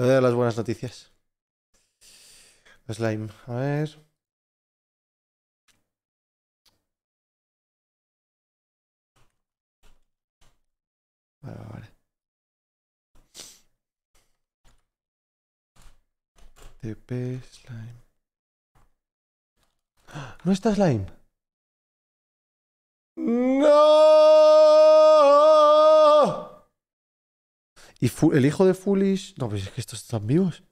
Lo de las buenas noticias. Slime, a ver. Vale, vale. TP, slime. ¡Ah! ¡No está slime! ¡No! Y el hijo de Foolish. No, pero pues es que estos están vivos.